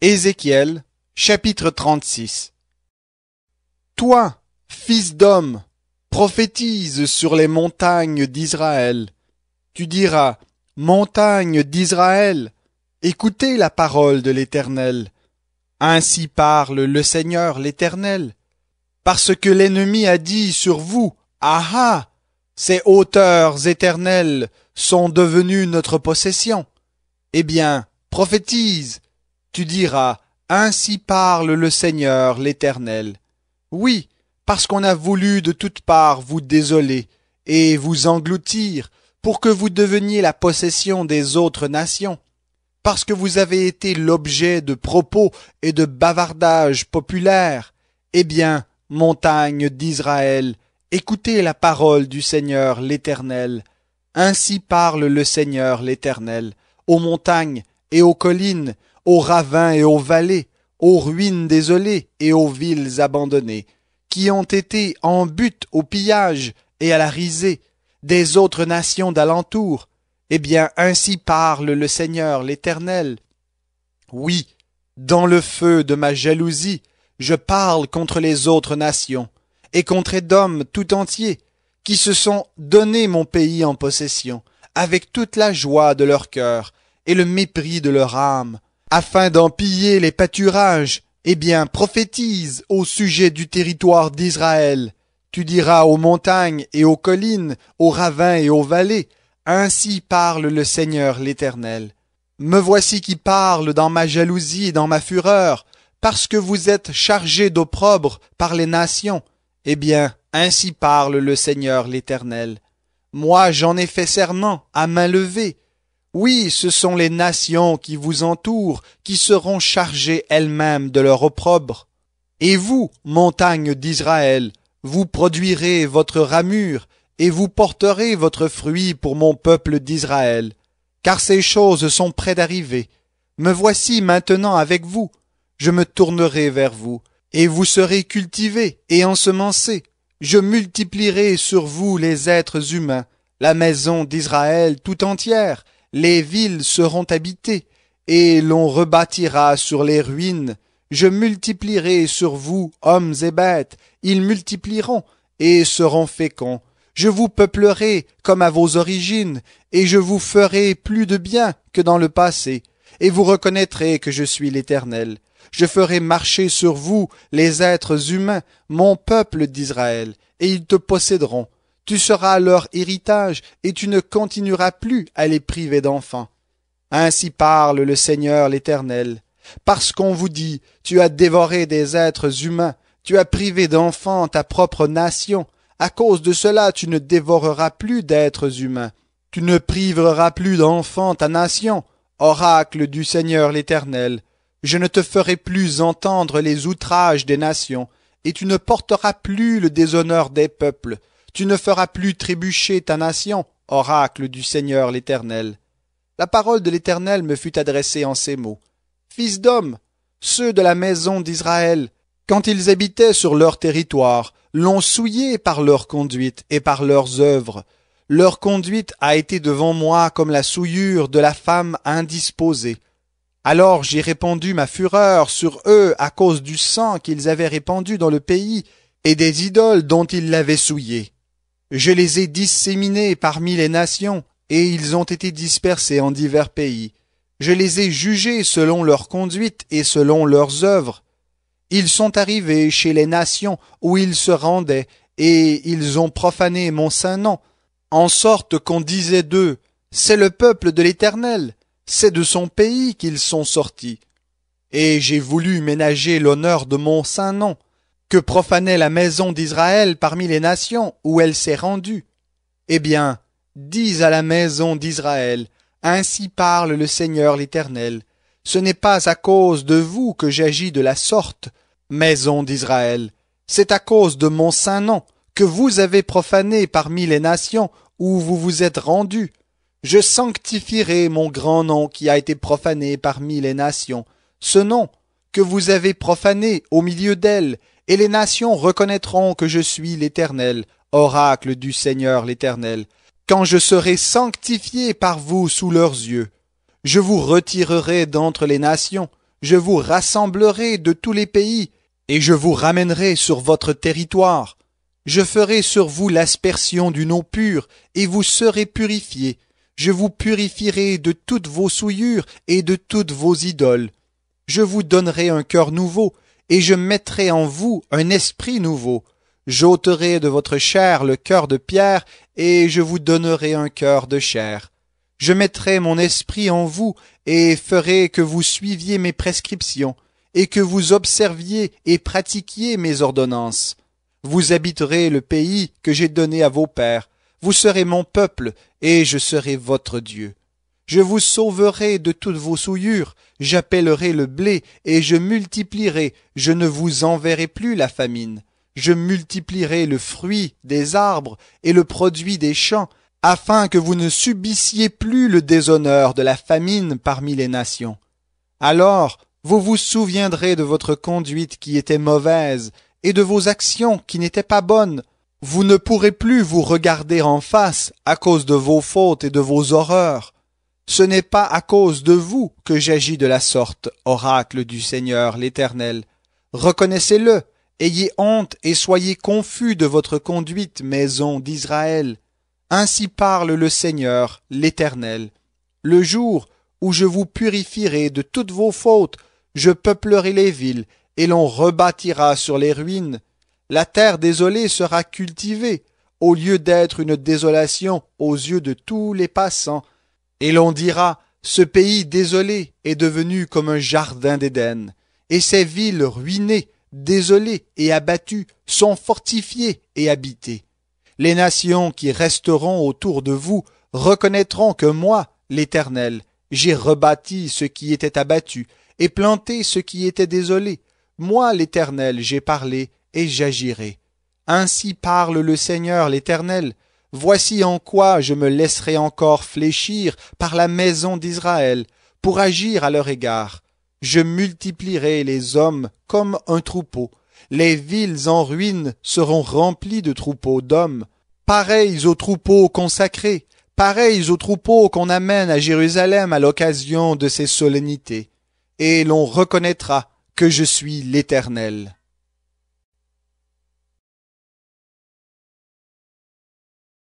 Ézéchiel chapitre 36 Toi, fils d'homme, prophétise sur les montagnes d'Israël. Tu diras, Montagne d'Israël, écoutez la parole de l'Éternel. Ainsi parle le Seigneur l'Éternel. Parce que l'ennemi a dit sur vous, Ah ah, ces hauteurs éternelles sont devenues notre possession. Eh bien, prophétise, tu diras, Ainsi parle le Seigneur l'Éternel. Oui, parce qu'on a voulu de toutes parts vous désoler et vous engloutir pour que vous deveniez la possession des autres nations, parce que vous avez été l'objet de propos et de bavardages populaires. Eh bien, montagne d'Israël, écoutez la parole du Seigneur l'Éternel. Ainsi parle le Seigneur l'Éternel, aux montagnes et aux collines, aux ravins et aux vallées, aux ruines désolées et aux villes abandonnées, qui ont été en but au pillage et à la risée des autres nations d'alentour. Eh bien, ainsi parle le Seigneur l'Éternel. Oui, dans le feu de ma jalousie, je parle contre les autres nations, et contre hommes tout entiers qui se sont donné mon pays en possession, avec toute la joie de leur cœur, et le mépris de leur âme, afin d'en piller les pâturages, eh bien, prophétise au sujet du territoire d'Israël. Tu diras aux montagnes et aux collines, aux ravins et aux vallées, Ainsi parle le Seigneur l'Éternel. Me voici qui parle dans ma jalousie et dans ma fureur, parce que vous êtes chargés d'opprobre par les nations. Eh bien, ainsi parle le Seigneur l'Éternel. Moi j'en ai fait serment à main levée, oui, ce sont les nations qui vous entourent qui seront chargées elles-mêmes de leur opprobre. Et vous, montagne d'Israël, vous produirez votre ramure, et vous porterez votre fruit pour mon peuple d'Israël, car ces choses sont près d'arriver. Me voici maintenant avec vous, je me tournerai vers vous, et vous serez cultivés et ensemencés. Je multiplierai sur vous les êtres humains, la maison d'Israël tout entière, les villes seront habitées, et l'on rebâtira sur les ruines. Je multiplierai sur vous, hommes et bêtes, ils multiplieront et seront féconds. Je vous peuplerai comme à vos origines, et je vous ferai plus de bien que dans le passé, et vous reconnaîtrez que je suis l'Éternel. Je ferai marcher sur vous les êtres humains, mon peuple d'Israël, et ils te posséderont tu seras leur héritage, et tu ne continueras plus à les priver d'enfants. Ainsi parle le Seigneur l'Éternel. Parce qu'on vous dit, tu as dévoré des êtres humains, tu as privé d'enfants ta propre nation, à cause de cela tu ne dévoreras plus d'êtres humains, tu ne priveras plus d'enfants ta nation, oracle du Seigneur l'Éternel. Je ne te ferai plus entendre les outrages des nations, et tu ne porteras plus le déshonneur des peuples, tu ne feras plus trébucher ta nation, oracle du Seigneur l'Éternel. La parole de l'Éternel me fut adressée en ces mots. Fils d'homme, ceux de la maison d'Israël, quand ils habitaient sur leur territoire, l'ont souillé par leur conduite et par leurs œuvres. Leur conduite a été devant moi comme la souillure de la femme indisposée. Alors j'ai répandu ma fureur sur eux à cause du sang qu'ils avaient répandu dans le pays et des idoles dont ils l'avaient souillé. Je les ai disséminés parmi les nations, et ils ont été dispersés en divers pays. Je les ai jugés selon leur conduite et selon leurs œuvres. Ils sont arrivés chez les nations où ils se rendaient, et ils ont profané mon saint nom, en sorte qu'on disait d'eux, C'est le peuple de l'Éternel, c'est de son pays qu'ils sont sortis. Et j'ai voulu ménager l'honneur de mon saint nom, que profanait la maison d'Israël parmi les nations où elle s'est rendue. Eh bien, dis à la maison d'Israël, ainsi parle le Seigneur l'Éternel, ce n'est pas à cause de vous que j'agis de la sorte, maison d'Israël, c'est à cause de mon saint nom que vous avez profané parmi les nations où vous vous êtes rendu. Je sanctifierai mon grand nom qui a été profané parmi les nations, ce nom que vous avez profané au milieu d'elles, et les nations reconnaîtront que je suis l'Éternel, oracle du Seigneur l'Éternel, quand je serai sanctifié par vous sous leurs yeux. Je vous retirerai d'entre les nations, je vous rassemblerai de tous les pays, et je vous ramènerai sur votre territoire. Je ferai sur vous l'aspersion d'une eau pure, et vous serez purifiés. Je vous purifierai de toutes vos souillures et de toutes vos idoles. Je vous donnerai un cœur nouveau, et je mettrai en vous un esprit nouveau. J'ôterai de votre chair le cœur de pierre, et je vous donnerai un cœur de chair. Je mettrai mon esprit en vous, et ferai que vous suiviez mes prescriptions, et que vous observiez et pratiquiez mes ordonnances. Vous habiterez le pays que j'ai donné à vos pères, vous serez mon peuple, et je serai votre Dieu. Je vous sauverai de toutes vos souillures, j'appellerai le blé, et je multiplierai, je ne vous enverrai plus la famine. Je multiplierai le fruit des arbres et le produit des champs, afin que vous ne subissiez plus le déshonneur de la famine parmi les nations. Alors vous vous souviendrez de votre conduite qui était mauvaise, et de vos actions qui n'étaient pas bonnes. Vous ne pourrez plus vous regarder en face à cause de vos fautes et de vos horreurs ce n'est pas à cause de vous que j'agis de la sorte, oracle du Seigneur l'Éternel. Reconnaissez-le, ayez honte et soyez confus de votre conduite, maison d'Israël. Ainsi parle le Seigneur l'Éternel. Le jour où je vous purifierai de toutes vos fautes, je peuplerai les villes, et l'on rebâtira sur les ruines. La terre désolée sera cultivée, au lieu d'être une désolation aux yeux de tous les passants, et l'on dira, ce pays désolé est devenu comme un jardin d'Éden, et ces villes ruinées, désolées et abattues, sont fortifiées et habitées. Les nations qui resteront autour de vous reconnaîtront que moi, l'Éternel, j'ai rebâti ce qui était abattu, et planté ce qui était désolé. Moi, l'Éternel, j'ai parlé, et j'agirai. Ainsi parle le Seigneur l'Éternel, Voici en quoi je me laisserai encore fléchir par la maison d'Israël pour agir à leur égard. Je multiplierai les hommes comme un troupeau. Les villes en ruine seront remplies de troupeaux d'hommes, pareils aux troupeaux consacrés, pareils aux troupeaux qu'on amène à Jérusalem à l'occasion de ces solennités. Et l'on reconnaîtra que je suis l'Éternel.